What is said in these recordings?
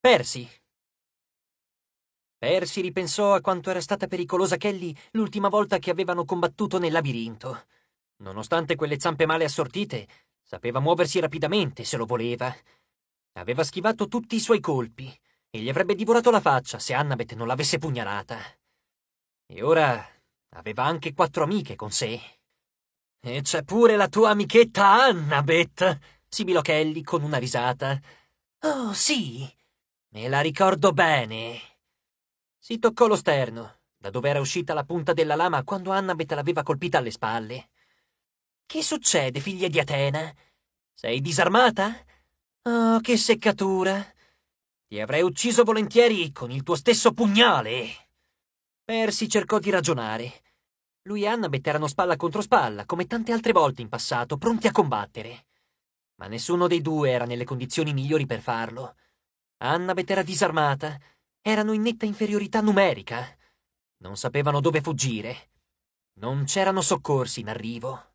Percy. Percy ripensò a quanto era stata pericolosa Kelly l'ultima volta che avevano combattuto nel labirinto. Nonostante quelle zampe male assortite, sapeva muoversi rapidamente se lo voleva. Aveva schivato tutti i suoi colpi e gli avrebbe divorato la faccia se Annabeth non l'avesse pugnalata. E ora aveva anche quattro amiche con sé. E c'è pure la tua amichetta Annabeth, sibilò Kelly con una risata. Oh, sì, Me la ricordo bene. Si toccò lo sterno, da dove era uscita la punta della lama quando Annabeth l'aveva colpita alle spalle. Che succede, figlia di Atena? Sei disarmata? Oh, che seccatura! Ti avrei ucciso volentieri con il tuo stesso pugnale! Percy cercò di ragionare. Lui e Annabeth erano spalla contro spalla, come tante altre volte in passato, pronti a combattere. Ma nessuno dei due era nelle condizioni migliori per farlo. Annabeth era disarmata, erano in netta inferiorità numerica. Non sapevano dove fuggire. Non c'erano soccorsi in arrivo.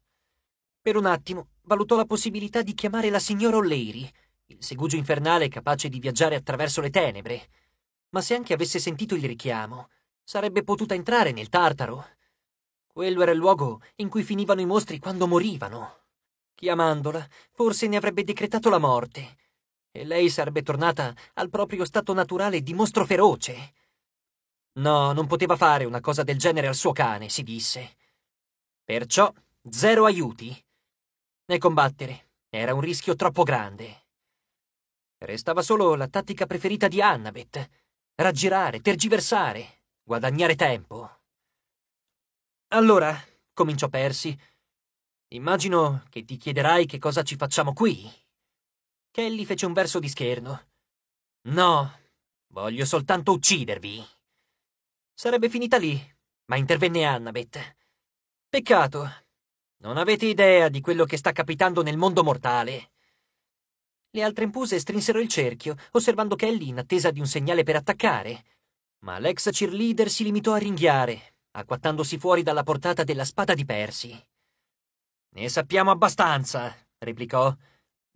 Per un attimo valutò la possibilità di chiamare la signora O'Leary, il segugio infernale capace di viaggiare attraverso le tenebre. Ma se anche avesse sentito il richiamo, sarebbe potuta entrare nel Tartaro. Quello era il luogo in cui finivano i mostri quando morivano. Chiamandola, forse ne avrebbe decretato la morte e lei sarebbe tornata al proprio stato naturale di mostro feroce. No, non poteva fare una cosa del genere al suo cane, si disse. Perciò, zero aiuti. Né combattere era un rischio troppo grande. Restava solo la tattica preferita di Annabeth, raggirare, tergiversare, guadagnare tempo. Allora, cominciò Percy, immagino che ti chiederai che cosa ci facciamo qui. Kelly fece un verso di scherno. No, voglio soltanto uccidervi. Sarebbe finita lì, ma intervenne Annabeth. Peccato. Non avete idea di quello che sta capitando nel mondo mortale. Le altre impuse strinsero il cerchio, osservando Kelly in attesa di un segnale per attaccare. Ma l'ex cheerleader si limitò a ringhiare, acquattandosi fuori dalla portata della spada di Percy. Ne sappiamo abbastanza, replicò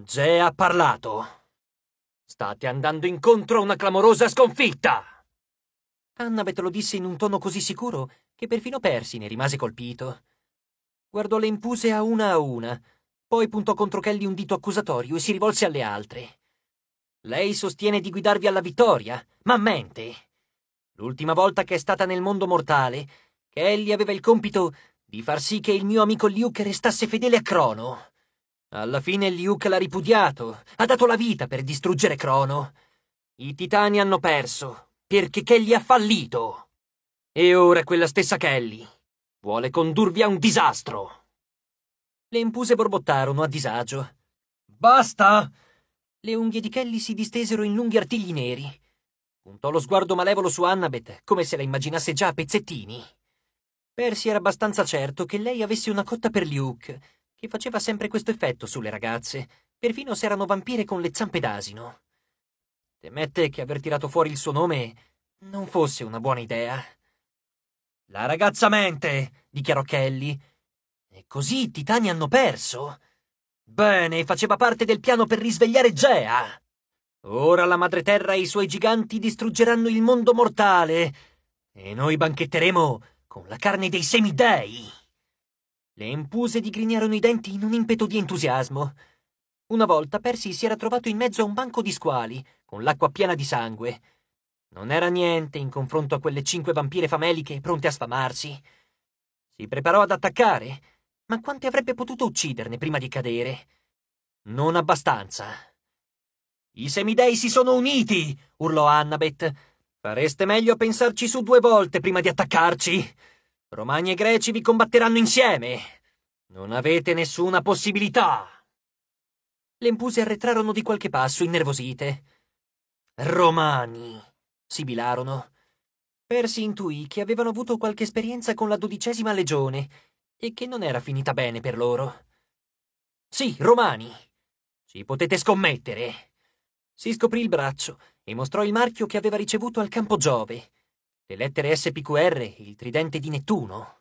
Zé ha parlato. State andando incontro a una clamorosa sconfitta! Annabeth lo disse in un tono così sicuro che perfino Percy ne rimase colpito. Guardò le impuse a una a una, poi puntò contro Kelly un dito accusatorio e si rivolse alle altre. Lei sostiene di guidarvi alla vittoria, ma mente! L'ultima volta che è stata nel mondo mortale, Kelly aveva il compito di far sì che il mio amico Luke restasse fedele a Crono. Alla fine Luke l'ha ripudiato, ha dato la vita per distruggere Crono. I titani hanno perso, perché Kelly ha fallito. E ora quella stessa Kelly vuole condurvi a un disastro. Le impuse borbottarono a disagio. Basta! Le unghie di Kelly si distesero in lunghi artigli neri. Puntò lo sguardo malevolo su Annabeth, come se la immaginasse già a pezzettini. Percy era abbastanza certo che lei avesse una cotta per Luke, che faceva sempre questo effetto sulle ragazze, perfino se erano vampire con le zampe d'asino. Temette che aver tirato fuori il suo nome non fosse una buona idea. La ragazza mente, dichiarò Kelly. E così i titani hanno perso. Bene, faceva parte del piano per risvegliare Gea. Ora la Madre Terra e i suoi giganti distruggeranno il mondo mortale e noi banchetteremo con la carne dei semidei. Le impuse digrignarono i denti in un impeto di entusiasmo. Una volta Percy si era trovato in mezzo a un banco di squali, con l'acqua piena di sangue. Non era niente in confronto a quelle cinque vampire fameliche pronte a sfamarsi. Si preparò ad attaccare, ma quante avrebbe potuto ucciderne prima di cadere? Non abbastanza. I semidei si sono uniti! urlò Annabeth. Fareste meglio a pensarci su due volte prima di attaccarci! Romani e Greci vi combatteranno insieme. Non avete nessuna possibilità. Le impuse arretrarono di qualche passo, innervosite. Romani, sibilarono. Persi intuì che avevano avuto qualche esperienza con la dodicesima legione e che non era finita bene per loro. Sì, Romani, ci potete scommettere. Si scoprì il braccio e mostrò il marchio che aveva ricevuto al campo Giove. Le lettere SPQR, il tridente di Nettuno.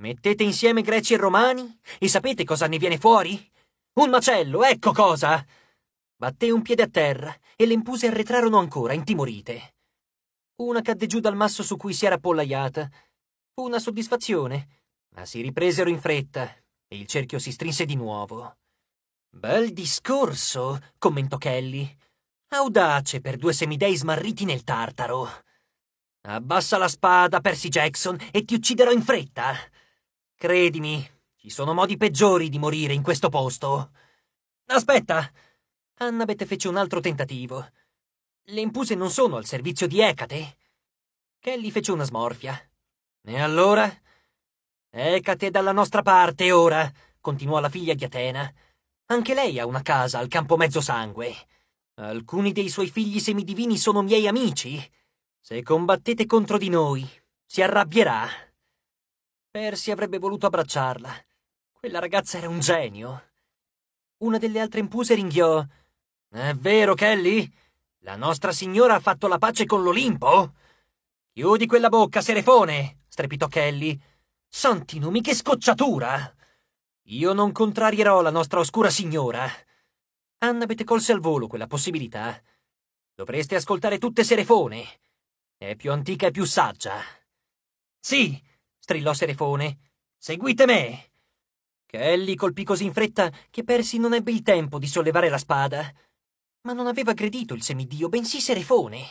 Mettete insieme greci e romani e sapete cosa ne viene fuori? Un macello, ecco cosa! Batté un piede a terra e le impuse arretrarono ancora, intimorite. Una cadde giù dal masso su cui si era appollaiata. Fu una soddisfazione, ma si ripresero in fretta e il cerchio si strinse di nuovo. Bel discorso, commentò Kelly. Audace per due semidei smarriti nel tartaro. Abbassa la spada, Percy Jackson, e ti ucciderò in fretta. Credimi, ci sono modi peggiori di morire in questo posto. Aspetta! Annabeth fece un altro tentativo. Le impuse non sono al servizio di Ecate? Kelly fece una smorfia. E allora? Ecate è dalla nostra parte ora, continuò la figlia di Atena. Anche lei ha una casa al campo mezzosangue. Alcuni dei suoi figli semidivini sono miei amici. Se combattete contro di noi, si arrabbierà. Percy avrebbe voluto abbracciarla. Quella ragazza era un genio. Una delle altre impuse ringhiò. È vero, Kelly? La nostra signora ha fatto la pace con l'Olimpo? Chiudi quella bocca, serefone! strepitò Kelly. Santi nomi, che scocciatura! Io non contrarierò la nostra oscura signora. Annabeth colse al volo quella possibilità. Dovreste ascoltare tutte serefone. È più antica e più saggia. Sì, strillò Serefone. Seguite me. Kelly colpì così in fretta che Persi non ebbe il tempo di sollevare la spada. Ma non aveva credito il semidio, bensì Serefone.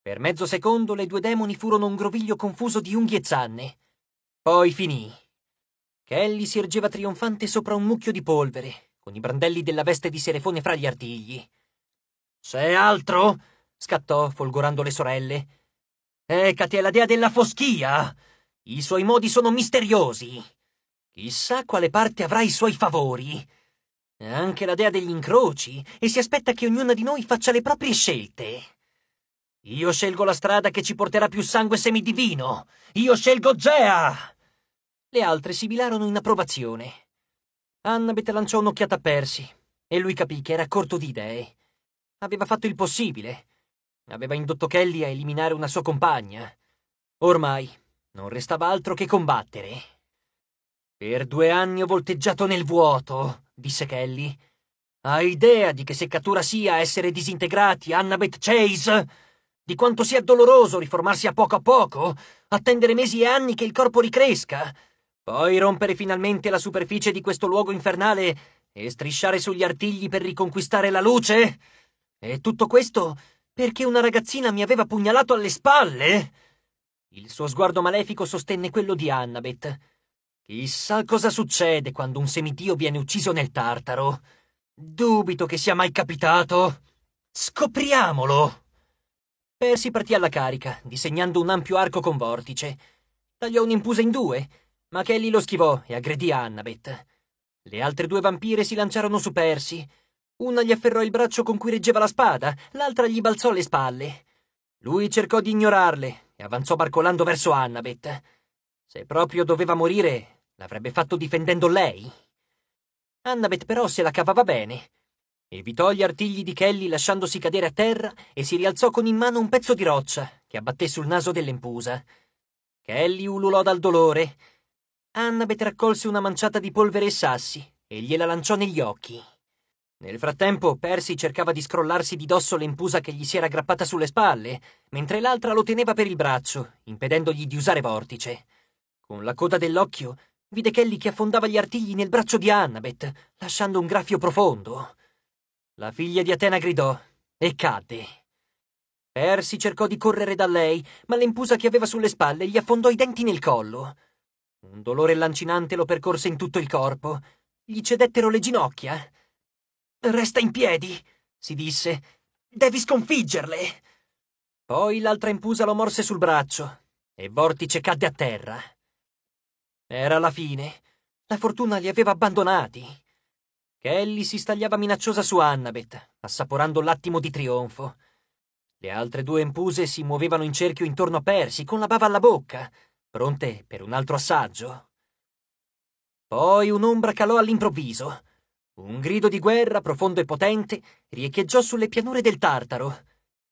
Per mezzo secondo le due demoni furono un groviglio confuso di unghie e zanne. Poi finì. Kelly si ergeva trionfante sopra un mucchio di polvere, con i brandelli della veste di Serefone fra gli artigli. C'è altro? scattò, folgorando le sorelle. Ecate eh, è la dea della foschia! I suoi modi sono misteriosi! Chissà quale parte avrà i suoi favori! È anche la dea degli incroci, e si aspetta che ognuna di noi faccia le proprie scelte. Io scelgo la strada che ci porterà più sangue semidivino! Io scelgo Gea! Le altre sibilarono in approvazione. Annabeth lanciò un'occhiata a Percy, e lui capì che era corto di idee. Aveva fatto il possibile, aveva indotto Kelly a eliminare una sua compagna. Ormai non restava altro che combattere. Per due anni ho volteggiato nel vuoto, disse Kelly. Hai idea di che seccatura sia essere disintegrati, Annabeth Chase? Di quanto sia doloroso riformarsi a poco a poco, attendere mesi e anni che il corpo ricresca, poi rompere finalmente la superficie di questo luogo infernale e strisciare sugli artigli per riconquistare la luce? E tutto questo perché una ragazzina mi aveva pugnalato alle spalle? Il suo sguardo malefico sostenne quello di Annabeth. Chissà cosa succede quando un semidio viene ucciso nel Tartaro. Dubito che sia mai capitato. Scopriamolo! Percy partì alla carica, disegnando un ampio arco con vortice. Tagliò un'impusa in due, ma Kelly lo schivò e aggredì Annabeth. Le altre due vampire si lanciarono su Percy, una gli afferrò il braccio con cui reggeva la spada, l'altra gli balzò le spalle. Lui cercò di ignorarle e avanzò barcolando verso Annabeth. Se proprio doveva morire, l'avrebbe fatto difendendo lei. Annabeth però se la cavava bene. Evitò gli artigli di Kelly lasciandosi cadere a terra e si rialzò con in mano un pezzo di roccia che abbatté sul naso dell'empusa. Kelly ululò dal dolore. Annabeth raccolse una manciata di polvere e sassi e gliela lanciò negli occhi. Nel frattempo, Percy cercava di scrollarsi di dosso l'empusa che gli si era aggrappata sulle spalle, mentre l'altra lo teneva per il braccio, impedendogli di usare vortice. Con la coda dell'occhio, vide Kelly che affondava gli artigli nel braccio di Annabeth, lasciando un graffio profondo. La figlia di Atena gridò e cadde. Percy cercò di correre da lei, ma l'empusa che aveva sulle spalle gli affondò i denti nel collo. Un dolore lancinante lo percorse in tutto il corpo. Gli cedettero le ginocchia. Resta in piedi, si disse. Devi sconfiggerle. Poi l'altra impusa lo morse sul braccio e Vortice cadde a terra. Era la fine. La fortuna li aveva abbandonati. Kelly si stagliava minacciosa su Annabeth, assaporando l'attimo di trionfo. Le altre due impuse si muovevano in cerchio intorno a Persi, con la bava alla bocca, pronte per un altro assaggio. Poi un'ombra calò all'improvviso. Un grido di guerra profondo e potente riecheggiò sulle pianure del Tartaro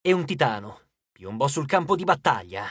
e un titano piombò sul campo di battaglia.